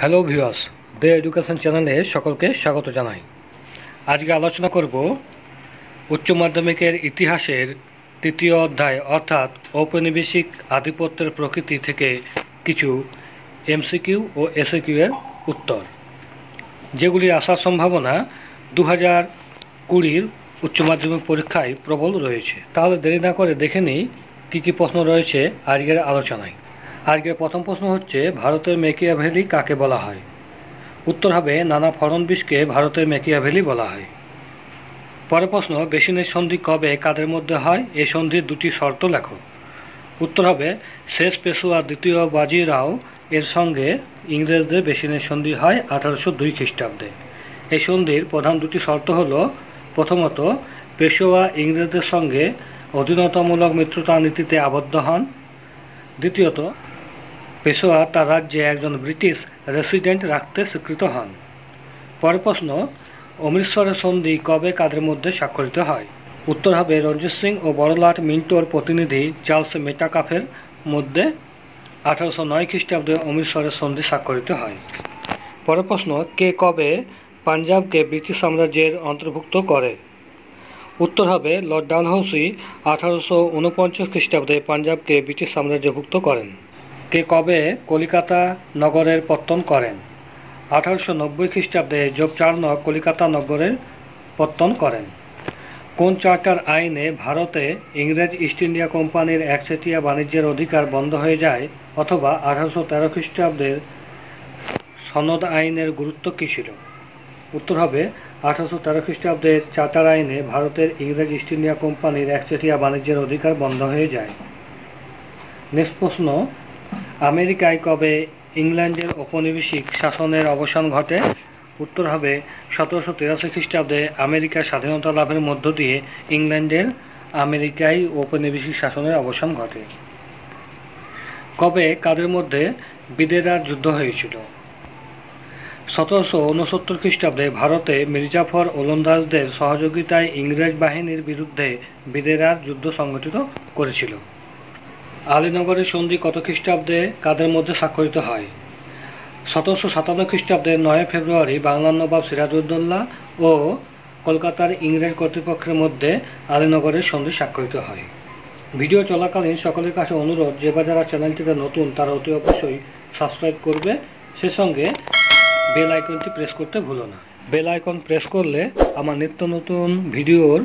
hello viewers দে education চ্যানেলে সকলকে স্বাগত জানাই আজকে আলোচনা করব উচ্চ মাধ্যমিকের ইতিহাসের তৃতীয় অধ্যায় অর্থাৎ ঔপনিবেশিক আধিপত্যের প্রকৃতি থেকে কিছু এমসিকিউ ও এসিকিউ এর উত্তর যেগুলি আসার সম্ভাবনা দু হাজার কুড়ির উচ্চ মাধ্যমিক পরীক্ষায় প্রবল রয়েছে তাহলে দেরি না করে দেখে নিই কী কী প্রশ্ন রয়েছে আজকের আলোচনায় আজকের প্রথম প্রশ্ন হচ্ছে ভারতের মেকিয়াভেলি কাকে বলা হয় উত্তর হবে নানা ফড়নবিশকে ভারতের মেকিয়াভেলি বলা হয় পরের প্রশ্ন বেসিনের সন্ধি কবে কাদের মধ্যে হয় এ সন্ধির দুটি শর্ত লেখো উত্তর হবে শেষ পেশুয়া দ্বিতীয় বাজিরাও এর সঙ্গে ইংরেজদের বেসিনের সন্ধি হয় আঠারোশো দুই খ্রিস্টাব্দে এই সন্ধির প্রধান দুটি শর্ত হল প্রথমত পেশোয়া ইংরেজদের সঙ্গে অধীনতামূলক মিত্রতা নীতিতে আবদ্ধ হন দ্বিতীয়ত পেশোয়া তার রাজ্যে একজন ব্রিটিশ রেসিডেন্ট রাখতে স্বীকৃত হন পরের প্রশ্ন অমৃতসরের সন্ধি কবে কাদের মধ্যে স্বাক্ষরিত হয় উত্তর হবে রঞ্জিত সিং ও বড়লাট মিন্টোর প্রতিনিধি চার্লস মেটাকাফের মধ্যে আঠারোশো নয় খ্রিস্টাব্দে অমৃতসরের সন্ধি স্বাক্ষরিত হয় পরের প্রশ্ন কে কবে পাঞ্জাবকে ব্রিটিশ সাম্রাজ্যের অন্তর্ভুক্ত করে উত্তর হবে লর্ড ডালহাউসি আঠারোশো ঊনপঞ্চাশ খ্রিস্টাব্দে পাঞ্জাবকে ব্রিটিশ সাম্রাজ্যভুক্ত করেন কে কবে কলিকাতা নগরের পত্তন করেন আঠারোশো নব্বই খ্রিস্টাব্দে যোগচার্ণ কলিকাতা নগরের পত্তন করেন কোন চার্টার আইনে ভারতে ইংরেজ ইস্ট ইন্ডিয়া কোম্পানির একচেটিয়া বাণিজ্যের অধিকার বন্ধ হয়ে যায় অথবা আঠারোশো তেরো খ্রিস্টাব্দের সনদ আইনের গুরুত্ব কী ছিল উত্তর হবে আঠারোশো তেরো খ্রিস্টাব্দের চার্টার আইনে ভারতের ইংরেজ ইস্ট ইন্ডিয়া কোম্পানির একচেটিয়া বাণিজ্যের অধিকার বন্ধ হয়ে যায় নেক্সট প্রশ্ন আমেরিকায় কবে ইংল্যান্ডের ঔপনিবেশিক শাসনের অবসান ঘটে উত্তর হবে সতেরোশো তিরাশি খ্রিস্টাব্দে আমেরিকার স্বাধীনতা লাভের মধ্য দিয়ে ইংল্যান্ডের আমেরিকায় ঔপনিবেশিক শাসনের অবসান ঘটে কবে কাদের মধ্যে বিদেরার যুদ্ধ হয়েছিল সতেরোশো ঊনসত্তর খ্রিস্টাব্দে ভারতে মির্জাফর ওলন্দাজদের সহযোগিতায় ইংরেজ বাহিনীর বিরুদ্ধে বিদেরার যুদ্ধ সংগঠিত করেছিল আলীনগরের সন্ধি কত খ্রিস্টাব্দে কাদের মধ্যে স্বাক্ষরিত হয় সতেরোশো সাতান্ন খ্রিস্টাব্দে নয় ফেব্রুয়ারি বাংলার নবাব সিরাজউদ্দৌল্লা ও কলকাতার ইংরেজ কর্তৃপক্ষের মধ্যে আলীনগরের সন্ধি স্বাক্ষরিত হয় ভিডিও চলাকালীন সকলের কাছে অনুরোধ যে বা যারা চ্যানেলটিতে নতুন তারা অতি অবশ্যই সাবস্ক্রাইব করবে সে সঙ্গে বেল আইকনটি প্রেস করতে ভুলো না বেল আইকন প্রেস করলে আমার নিত্য নতুন ভিডিওর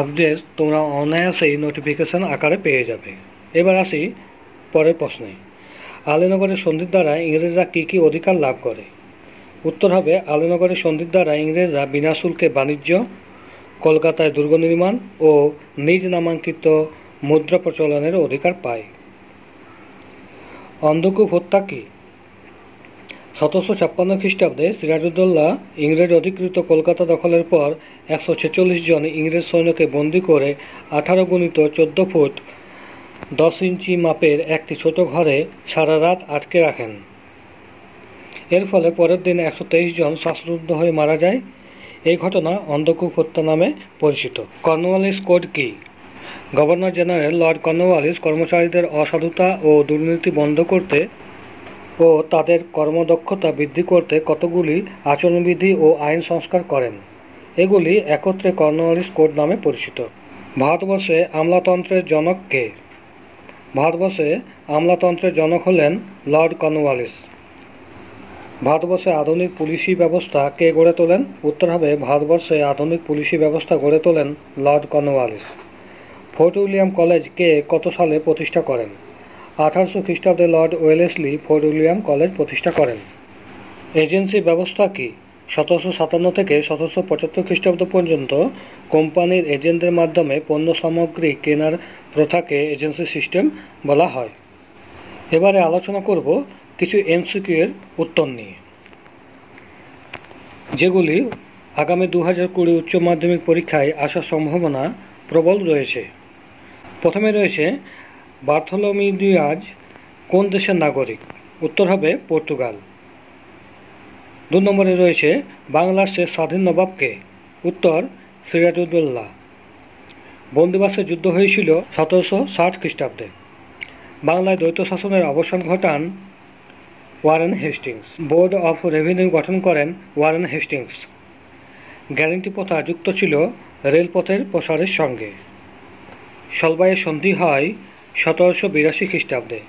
আপডেট তোমরা অনায়াসেই নোটিফিকেশান আকারে পেয়ে যাবে এবার আসি পরের প্রশ্নে আলীনগরের সন্ধির দ্বারা ইংরেজরা কী কী অধিকার লাভ করে উত্তর হবে আলীনগরের সন্ধির দ্বারা ইংরেজরা বিনা শুল্কে বাণিজ্য কলকাতায় দুর্গ নির্মাণ ও নিজ নামাঙ্কিত মুদ্রা প্রচলনের অধিকার পায় অন্ধকূপ হত্যা কী সতেরোশো ছাপ্পান্ন খ্রিস্টাব্দে সিরাজউদ্দৌল্লা ইংরেজ অধিকৃত কলকাতা দখলের পর একশো ছেচল্লিশ জন ইংরেজ সৈন্যকে বন্দী করে আঠারো গুণিত চোদ্দ ফুট দশ ইঞ্চি মাপের একটি ছোট ঘরে সারা রাত আটকে রাখেন এর ফলে পরের দিন একশো জন শ্বাসরুদ্ধ হয়ে মারা যায় এই ঘটনা অন্ধকূপ হত্যা নামে পরিচিত কর্নওয়ালিস কোড কি গভর্নর জেনারেল লর্ড কর্নওয়ালিস কর্মচারীদের অসাধুতা ও দুর্নীতি বন্ধ করতে ও তাদের কর্মদক্ষতা বৃদ্ধি করতে কতগুলি আচরণবিধি ও আইন সংস্কার করেন এগুলি একত্রে কর্নওয়ালিস কোড নামে পরিচিত ভারতবর্ষে আমলাতন্ত্রের জনককে ভারতবর্ষে আমলাতন্ত্রের জনক হলেন লর্ড কর্নওয়ালিস ভারতবর্ষে আধুনিক পুলিশি ব্যবস্থা কে গড়ে তোলেন উত্তর হবে ভারতবর্ষে আধুনিক পুলিশি ব্যবস্থা গড়ে তোলেন lord Cornwallis Fort William college কে কত সালে প্রতিষ্ঠা করেন আঠারোশো খ্রিস্টাব্দে lord Wellesley Fort William college প্রতিষ্ঠা করেন এজেন্সি ব্যবস্থা কী সতেরোশো সাতান্ন থেকে সতেরোশো পঁচাত্তর খ্রিস্টাব্দ পর্যন্ত কোম্পানির এজেন্টদের মাধ্যমে পণ্য সামগ্রী কেনার প্রথাকে এজেন্সি সিস্টেম বলা হয় এবারে আলোচনা করব কিছু এমসিকিউ এর উত্তর নিয়ে যেগুলি আগামী দু হাজার কুড়ি উচ্চ মাধ্যমিক পরীক্ষায় আসার সম্ভাবনা প্রবল রয়েছে প্রথমে রয়েছে বার্থলোমিডিয়াজ কোন দেশের নাগরিক উত্তর হবে পর্তুগাল দু নম্বরে রয়েছে বাংলার শেষ স্বাধীন নবাবকে উত্তর সিরাজউদ্দৌল্লা বন্দিবাসে যুদ্ধ হয়েছিল সতেরোশো ষাট খ্রিস্টাব্দে বাংলায় দ্বৈত শাসনের অবসান ঘটান Warren Hastings board of revenue গঠন করেন ওয়ারেন হেস্টিংস গ্যারেন্টি প্রথা যুক্ত ছিল রেলপথের প্রসারের সঙ্গে সলবায়ের সন্ধি হয় সতেরোশো বিরাশি খ্রিস্টাব্দে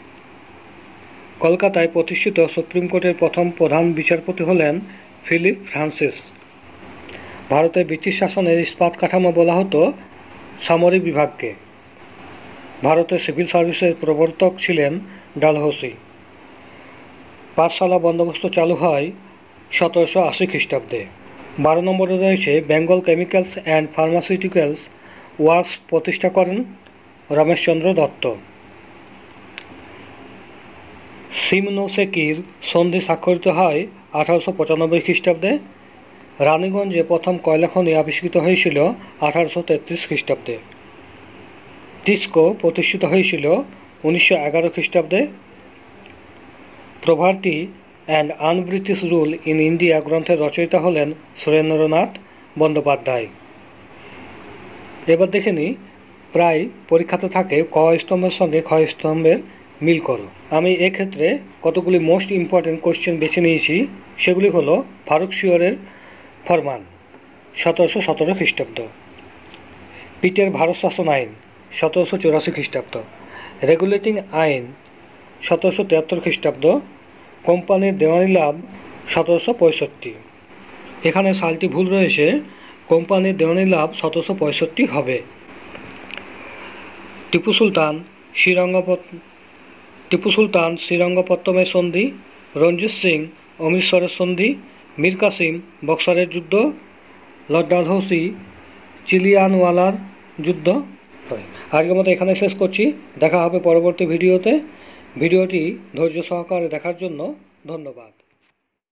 কলকাতায় প্রতিষ্ঠিত সুপ্রিম কোর্টের প্রথম প্রধান বিচারপতি হলেন ফিলিপ ফ্রান্সিস ভারতে ব্রিটিশ শাসনের ইস্পাত কাঠামো বলা হতো সামরিক বিভাগকে ভারতে সিভিল সার্ভিসের প্রবর্তক ছিলেন ডালহৌসি পাঠশালা বন্দোবস্ত চালু হয় সতেরোশো আশি খ্রিস্টাব্দে বারো নম্বরে রয়েছে Bengal Chemicals and Pharmaceuticals Works প্রতিষ্ঠা করেন রমেশচন্দ্র দত্ত সিমনোসেকির সন্ধি স্বাক্ষরিত হয় আঠারোশো পঁচানব্বই খ্রিস্টাব্দে রানীগঞ্জে প্রথম কয়লাখনি আবিষ্কৃত হয়েছিল আঠারোশো তেত্রিশ খ্রিস্টাব্দে টিস্কো প্রতিষ্ঠিত হয়েছিল উনিশশো এগারো খ্রিস্টাব্দে poverty and unBritish rule in India গ্রন্থের রচয়িতা হলেন সুরেন্দ্রনাথ বন্দ্যোপাধ্যায় এবার দেখে নিই প্রায় পরীক্ষাতে থাকে ক স্তম্ভের সঙ্গে খ স্তম্ভের মিল করো আমি এক্ষেত্রে কতগুলি মোস্ট ইম্পর্ট্যান্ট কোশ্চেন বেছে নিয়েছি সেগুলি হলো ফারুক শিওরের ফরমান সতেরোশো সতেরো খ্রিস্টাব্দ পিটের ভারত শাসন আইন সতেরোশো চুরাশি খ্রিস্টাব্দ রেগুলেটিং আইন সতেরোশো তিয়াত্তর খ্রিস্টাব্দ কোম্পানির দেওয়ানি লাভ সতেরোশো পঁয়ষট্টি এখানে সালটি ভুল রয়েছে কোম্পানির দেওয়ানি লাভ সতেরোশো পঁয়ষট্টি হবে টিপু সুলতান শ্রীরঙ্গপত টিপু সুলতান শ্রীরঙ্গপত্তমের সন্ধি রঞ্জিত সিং অমৃতসরের সন্ধি মীর কাসিম বক্সারের যুদ্ধ লর্ড হৌসি চিলিয়ানওয়ালার যুদ্ধ আজকের মতো এখানে শেষ করছি দেখা হবে পরবর্তী ভিডিওতে ভিডিওটি ধৈর্য সহকারে দেখার জন্য ধন্যবাদ